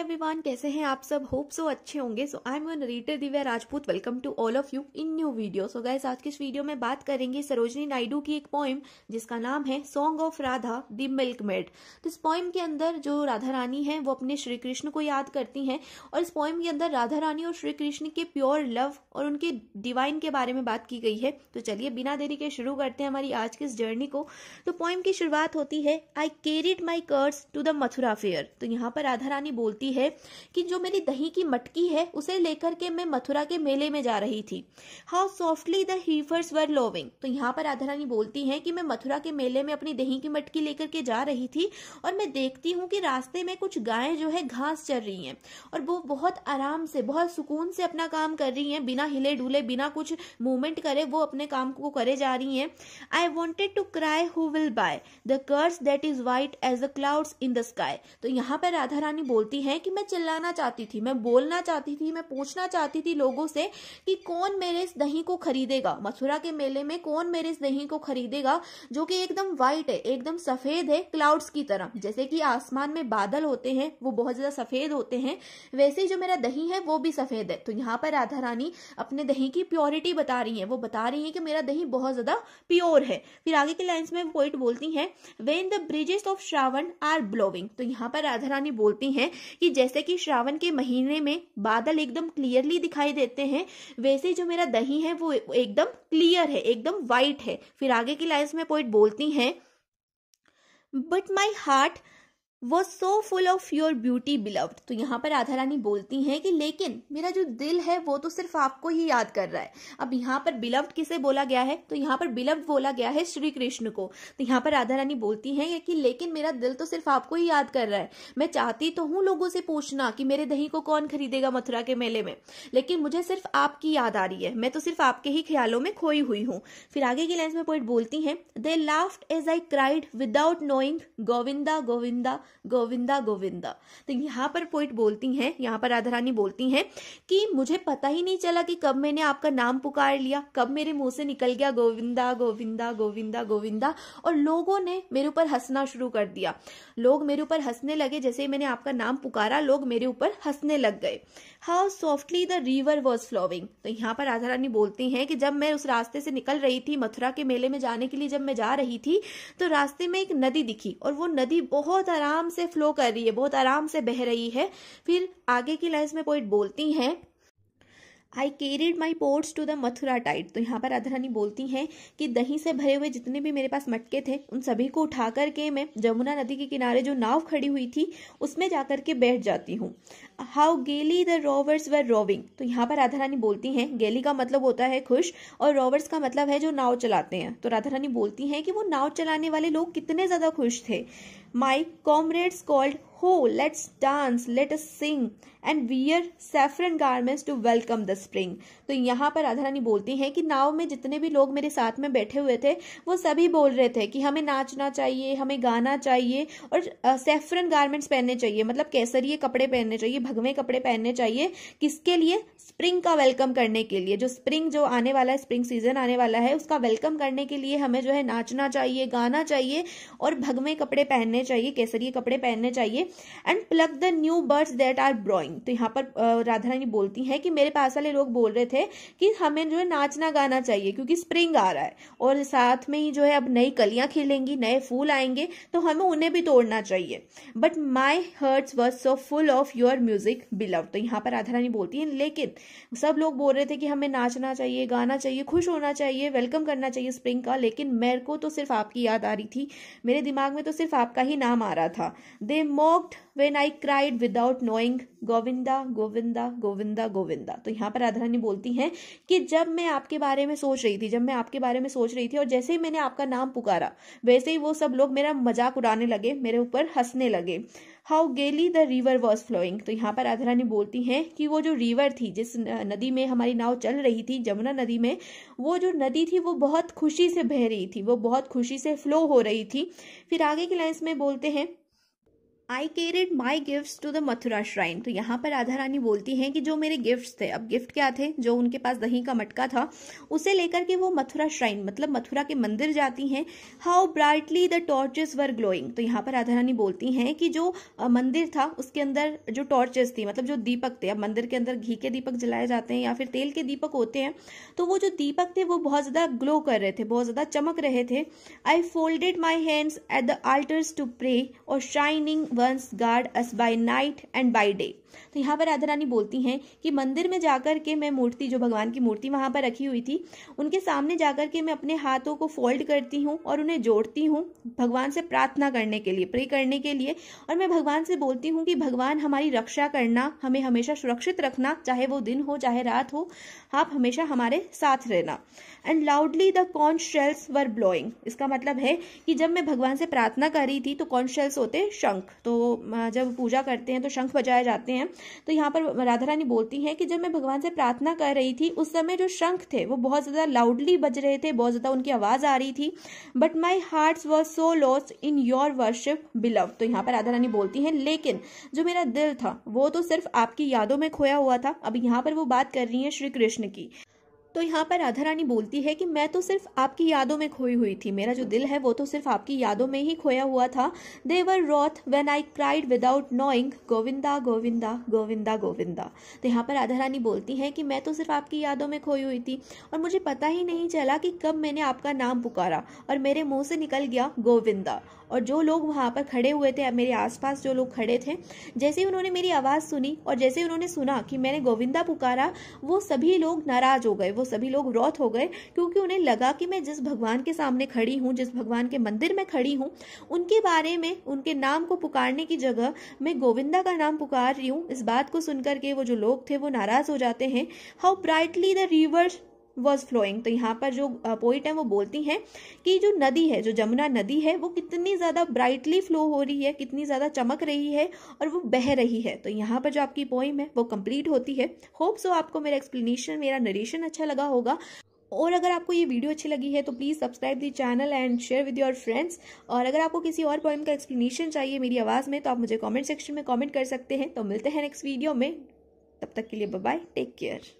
Everyone कैसे हैं आप सब होप सो अच्छे होंगे so I am your Divya Rajput welcome to all of you in new video so guys आज के इस वीडियो में बात करेंगे सरोजनी नायडू की एक पोइम जिसका नाम है song of Radha the milkmaid तो इस पोइम के अंदर जो राधा रानी है वो अपने श्री कृष्ण को याद करती हैं और इस पोइम के अंदर राधा रानी और श्री कृष्ण के प्योर लव और उनके डिवाइन के बारे में बात की गई है तो चलिए बिना देरी के शुरू करते हैं हमारी आज की इस जर्नी को तो पोइम की शुरुआत होती है I carried my curds to the Mathura fair तो यहाँ पर राधा रानी बोलती रही है कि जो मेरी दही की मटकी है उसे लेकर के मैं मथुरा के मेले में जा रही थी how softly the heifers were lowing तो यहाँ पर राधा रानी बोलती है कि मैं मथुरा के मेले में अपनी दही की मटकी लेकर के जा रही थी और मैं देखती हूँ कि रास्ते में कुछ गायें जो है घास चल रही हैं और वो बहुत आराम से बहुत सुकून से अपना काम कर रही हैं बिना हिले डुले बिना कुछ मूवमेंट करे वो अपने काम को करे जा रही हैं I wanted to cry who will buy the curds that is white as the clouds in the sky तो यहाँ पर राधा रानी बोलती है है कि मैं चिल्लाना चाहती थी मैं बोलना चाहती थी मैं पूछना चाहती थी लोगों से कि कौन मेरे इस दही को खरीदेगा मथुरा के मेले में कौन मेरे इस दही को खरीदेगा जो कि एकदम व्हाइट है एकदम सफेद है क्लाउड्स की तरह जैसे कि आसमान में बादल होते हैं वो बहुत ज्यादा सफेद होते हैं वैसे ही जो मेरा दही है वो भी सफेद है तो यहाँ पर राधा रानी अपने दही की प्योरिटी बता रही है वो बता रही है कि मेरा दही बहुत ज्यादा प्योर है फिर आगे की लाइन्स में पोइट बोलती है when the breezes of Shravan are blowing तो यहाँ पर राधा रानी बोलती है कि जैसे कि श्रावण के महीने में बादल एकदम क्लियरली दिखाई देते हैं वैसे जो मेरा दही है वो एकदम क्लियर है एकदम वाइट है फिर आगे की लाइन्स में पोइट बोलती हैं but my heart was so full of your beauty beloved तो यहाँ पर राधा रानी बोलती हैं कि लेकिन मेरा जो दिल है वो तो सिर्फ आपको ही याद कर रहा है अब यहाँ पर बिलव्ड किसे बोला गया है तो यहाँ पर बिलव्ड बोला गया है श्री कृष्ण को तो यहाँ पर राधा रानी बोलती हैं कि लेकिन मेरा दिल तो सिर्फ आपको ही याद कर रहा है मैं चाहती तो हूँ लोगों से पूछना कि मेरे दही को कौन खरीदेगा मथुरा के मेले में लेकिन मुझे सिर्फ आपकी याद आ रही है मैं तो सिर्फ आपके ही ख्यालों में खोई हुई हूँ फिर आगे की लाइन में पोइट बोलती हैं they laughed as I cried without knowing Govinda Govinda Govinda Govinda तो यहाँ पर पोइट बोलती हैं यहाँ पर राधा रानी बोलती हैं कि मुझे पता ही नहीं चला कि कब मैंने आपका नाम पुकार लिया कब मेरे मुंह से निकल गया गोविंदा गोविंदा गोविंदा गोविंदा और लोगों ने मेरे ऊपर हंसना शुरू कर दिया लोग मेरे ऊपर हंसने लगे जैसे ही मैंने आपका नाम पुकारा लोग मेरे ऊपर हंसने लग गए how softly the river was flowing तो यहाँ पर राधा रानी बोलती हैं कि जब मैं उस रास्ते से निकल रही थी मथुरा के मेले में जाने के लिए जब मैं जा रही थी तो रास्ते में एक नदी दिखी और वो नदी बहुत आराम आराम से फ्लो कर रही है बहुत आराम से बह रही है फिर आगे की लाइन्स में पोइट बोलती हैं I carried my pots to the Mathura tide तो यहाँ पर अधरानी बोलती हैं कि दही से भरे हुए जितने भी मेरे पास मटके थे उन सभी को उठा करके मैं जमुना नदी के किनारे जो नाव खड़ी हुई थी उसमें जा के बैठ जाती हूँ हाउ गेली द रोवर्स वर रोविंग तो यहाँ पर राधारानी बोलती हैं गेली का मतलब होता है खुश और रोवर्स का मतलब है जो नाव चलाते हैं तो राधारानी बोलती हैं कि वो नाव चलाने वाले लोग कितने ज़्यादा खुश थे My comrades called, Ho, let's dance, let us sing and wear saffron garments to welcome the spring. तो यहाँ पर राधा रानी बोलती हैं कि नाव में जितने भी लोग मेरे साथ में बैठे हुए थे वो सभी बोल रहे थे कि हमें नाचना चाहिए हमें गाना चाहिए और सेफरन गारमेंट्स पहनने चाहिए मतलब केसरीय कपड़े पहनने चाहिए भगवे कपड़े पहनने चाहिए किसके लिए स्प्रिंग का वेलकम करने के लिए जो स्प्रिंग जो आने वाला है स्प्रिंग सीजन आने वाला है उसका वेलकम करने के लिए हमें जो है नाचना चाहिए गाना चाहिए और भगमे कपड़े पहनने चाहिए केसरी कपड़े पहनने चाहिए and pluck the new birds that are blowing तो यहाँ पर राधा रानी बोलती हैं कि मेरे पास वाले लोग बोल रहे थे कि हमें जो है नाचना गाना चाहिए क्योंकि स्प्रिंग आ रहा है और साथ में ही जो है अब नई कलियां खिलेंगी नए फूल आएंगे तो हमें उन्हें भी तोड़ना चाहिए but my hearts was so full of your music beloved तो यहाँ पर राधा रानी बोलती है लेकिन सब लोग बोल रहे थे कि हमें नाचना चाहिए गाना चाहिए खुश होना चाहिए वेलकम करना चाहिए स्प्रिंग का लेकिन मेरे को तो सिर्फ आपकी याद आ रही थी मेरे दिमाग में तो सिर्फ आपका ही नाम आ रहा था they mocked when I cried without knowing Govinda Govinda Govinda Govinda तो यहाँ पर राधा बोलती हैं कि जब मैं आपके बारे में सोच रही थी जब मैं आपके बारे में सोच रही थी और जैसे ही मैंने आपका नाम पुकारा वैसे ही वो सब लोग मेरा मजाक उड़ाने लगे मेरे ऊपर हंसने लगे हाउ गेली द रिवर वॉज फ्लोइंग तो यहाँ पर राधारानी बोलती हैं कि वो जो रिवर थी जिस नदी में हमारी नाव चल रही थी जमुना नदी में वो जो नदी थी वो बहुत खुशी से बह रही थी वो बहुत खुशी से फ्लो हो रही थी फिर आगे की लाइन्स में बोलते हैं I carried my gift to the Mathura shrine तो यहाँ पर राधा रानी बोलती हैं कि जो मेरे गिफ्ट्स थे अब गिफ्ट क्या थे जो उनके पास दही का मटका था उसे लेकर के वो मथुरा श्राइन मतलब मथुरा के मंदिर जाती हैं how brightly the torches were glowing तो यहाँ पर राधा रानी बोलती हैं कि जो मंदिर था उसके अंदर जो टॉर्चेस थी मतलब जो दीपक थे अब मंदिर के अंदर घी के दीपक जलाए जाते हैं या फिर तेल के दीपक होते हैं तो वो जो दीपक थे वो बहुत ज़्यादा ग्लो कर रहे थे बहुत ज़्यादा चमक रहे थे I folded my hands at the altars to pray O shining ones guard us by night and by day तो यहाँ पर राधा रानी बोलती हैं कि मंदिर में जाकर के मैं मूर्ति जो भगवान की मूर्ति वहाँ पर रखी हुई थी उनके सामने जाकर के मैं अपने हाथों को फोल्ड करती हूँ और उन्हें जोड़ती हूँ भगवान से प्रार्थना करने के लिए प्रे करने के लिए और मैं भगवान से बोलती हूँ कि भगवान हमारी रक्षा करना हमें हमेशा सुरक्षित रखना चाहे वो दिन हो चाहे रात हो आप हमेशा हमारे साथ रहना and loudly the conches were blowing इसका मतलब है कि जब मैं भगवान से प्रार्थना कर रही थी तो कॉन्शेल्स होते शंख तो तो जब पूजा करते हैं तो शंख बजाए जाते हैं तो यहाँ पर राधा रानी बोलती हैं कि जब मैं भगवान से प्रार्थना कर रही थी उस समय जो शंख थे वो बहुत ज़्यादा लाउडली बज रहे थे बहुत ज़्यादा उनकी आवाज़ आ रही थी but my heart was so lost in your worship beloved तो यहाँ पर राधा रानी बोलती हैं लेकिन जो मेरा दिल था वो तो सिर्फ आपकी यादों में खोया हुआ था अब यहाँ पर वो बात कर रही हैं श्री कृष्ण की तो यहाँ पर राधा रानी बोलती है कि मैं तो सिर्फ आपकी यादों में खोई हुई थी मेरा जो दिल है वो तो सिर्फ आपकी यादों में ही खोया हुआ था they were wroth when I cried without knowing Govinda Govinda Govinda Govinda तो यहाँ पर राधा रानी बोलती हैं कि मैं तो सिर्फ आपकी यादों में खोई हुई थी और मुझे पता ही नहीं चला कि कब मैंने आपका नाम पुकारा और मेरे मुँह से निकल गया गोविंदा और जो लोग वहाँ पर खड़े हुए थे मेरे आसपास जो लोग खड़े थे जैसे ही उन्होंने मेरी आवाज़ सुनी और जैसे ही उन्होंने सुना कि मैंने गोविंदा पुकारा वो सभी लोग नाराज़ हो गए वो सभी लोग रौत हो गए क्योंकि उन्हें लगा कि मैं जिस भगवान के सामने खड़ी हूँ जिस भगवान के मंदिर में खड़ी हूँ उनके बारे में उनके नाम को पुकारने की जगह मैं गोविंदा का नाम पुकार रही हूँ इस बात को सुनकर के वो जो लोग थे वो नाराज हो जाते हैं how brightly the rivers was flowing तो यहाँ पर जो पोइट है वो बोलती हैं कि जो नदी है जो जमुना नदी है वो कितनी ज़्यादा ब्राइटली फ्लो हो रही है कितनी ज़्यादा चमक रही है और वो बह रही है तो यहाँ पर जो आपकी पोइम है वो कंप्लीट होती है होप सो आपको मेरा एक्सप्लेनेशन मेरा नरेशन अच्छा लगा होगा और अगर आपको ये वीडियो अच्छी लगी है तो please subscribe the channel and share with your friends और अगर आपको किसी और पॉइंट का एक्सप्लेनेशन चाहिए मेरी आवाज़ में तो आप मुझे कमेंट सेक्शन में कमेंट कर सकते हैं तो मिलते हैं नेक्स्ट वीडियो में तब तक के लिए बाय टेक केयर